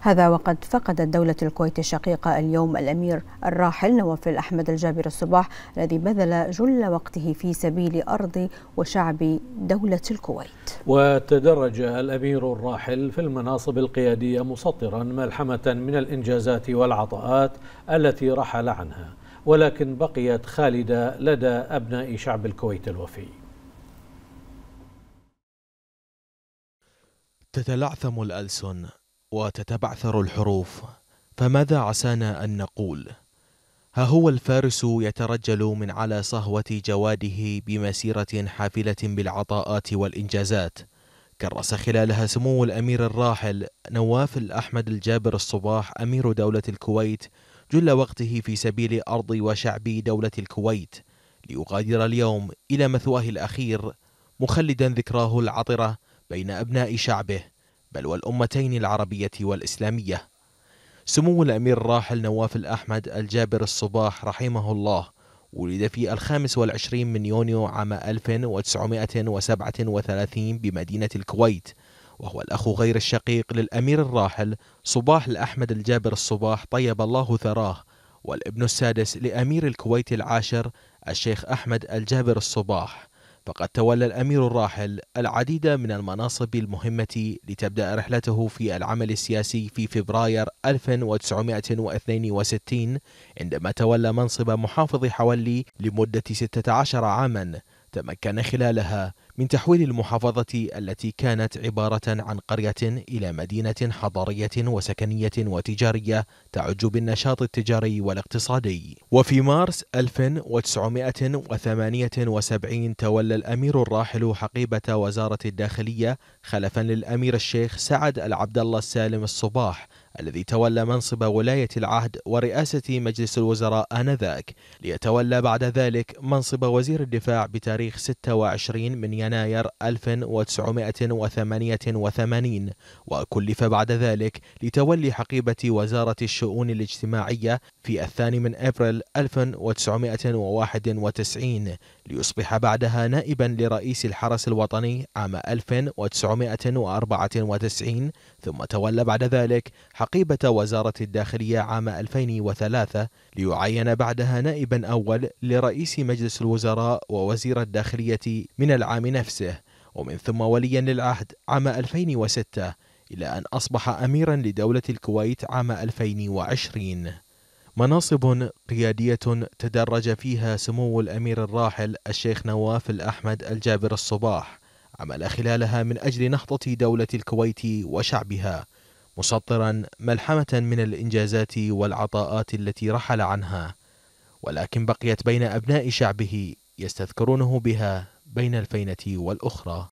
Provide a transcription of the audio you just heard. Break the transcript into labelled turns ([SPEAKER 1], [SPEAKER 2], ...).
[SPEAKER 1] هذا وقد فقدت دولة الكويت الشقيقة اليوم الأمير الراحل نواف أحمد الجابر الصباح الذي بذل جل وقته في سبيل أرض وشعب دولة الكويت
[SPEAKER 2] وتدرج الأمير الراحل في المناصب القيادية مسطرا ملحمة من الإنجازات والعطاءات التي رحل عنها ولكن بقيت خالدة لدى أبناء شعب الكويت الوفي تتلعثم
[SPEAKER 1] الألسن وتتبعثر الحروف فماذا عسانا أن نقول؟ ها هو الفارس يترجل من على صهوة جواده بمسيرة حافلة بالعطاءات والإنجازات كرس خلالها سمو الأمير الراحل نواف الأحمد الجابر الصباح أمير دولة الكويت جل وقته في سبيل أرض وشعب دولة الكويت ليغادر اليوم إلى مثواه الأخير مخلدا ذكراه العطرة بين أبناء شعبه بل والأمتين العربية والإسلامية سمو الأمير الراحل نواف الأحمد الجابر الصباح رحمه الله ولد في الخامس والعشرين من يونيو عام 1937 بمدينة الكويت وهو الأخ غير الشقيق للأمير الراحل صباح الأحمد الجابر الصباح طيب الله ثراه والابن السادس لأمير الكويت العاشر الشيخ أحمد الجابر الصباح فقد تولى الأمير الراحل العديد من المناصب المهمة لتبدأ رحلته في العمل السياسي في فبراير 1962 عندما تولى منصب محافظ حولي لمدة 16 عاما تمكن خلالها من تحويل المحافظة التي كانت عبارة عن قرية إلى مدينة حضارية وسكنية وتجارية تعج بالنشاط التجاري والاقتصادي وفي مارس 1978 تولى الأمير الراحل حقيبة وزارة الداخلية خلفا للأمير الشيخ سعد العبد الله السالم الصباح الذي تولى منصب ولاية العهد ورئاسة مجلس الوزراء آنذاك ليتولى بعد ذلك منصب وزير الدفاع بتاريخ 26 من يناير يناير 1988 وكلف بعد ذلك لتولي حقيبة وزارة الشؤون الاجتماعية في الثاني من أبريل 1991 ليصبح بعدها نائبا لرئيس الحرس الوطني عام 1994 ثم تولى بعد ذلك حقيبة وزارة الداخلية عام 2003 ليعين بعدها نائبا أول لرئيس مجلس الوزراء ووزير الداخلية من العام نفسه ومن ثم وليا للعهد عام 2006 إلى أن أصبح أميرا لدولة الكويت عام 2020 مناصب قيادية تدرج فيها سمو الأمير الراحل الشيخ نواف الأحمد الجابر الصباح عمل خلالها من أجل نهضة دولة الكويت وشعبها مسطرا ملحمة من الإنجازات والعطاءات التي رحل عنها ولكن بقيت بين أبناء شعبه يستذكرونه بها بين الفينة والأخرى